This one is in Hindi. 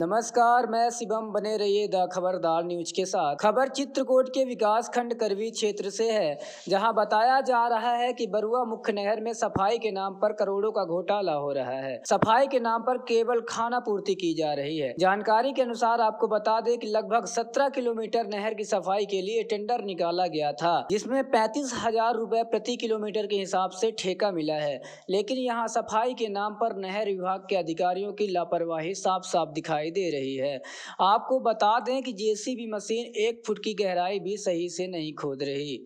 नमस्कार मैं शिवम बने रहिए द खबरदार न्यूज के साथ खबर चित्रकूट के विकास खंड करवी क्षेत्र से है जहां बताया जा रहा है कि बरुआ मुख्य नहर में सफाई के नाम पर करोड़ों का घोटाला हो रहा है सफाई के नाम पर केवल खाना पूर्ति की जा रही है जानकारी के अनुसार आपको बता दें कि लगभग सत्रह किलोमीटर नहर की सफाई के लिए टेंडर निकाला गया था जिसमे पैतीस हजार रूपए प्रति किलोमीटर के हिसाब से ठेका मिला है लेकिन यहाँ सफाई के नाम पर नहर विभाग के अधिकारियों की लापरवाही साफ साफ दिखाई दिखाई दे रही है आपको बता दें कि जेसीबी मशीन एक फुट की गहराई भी सही से नहीं खोद रही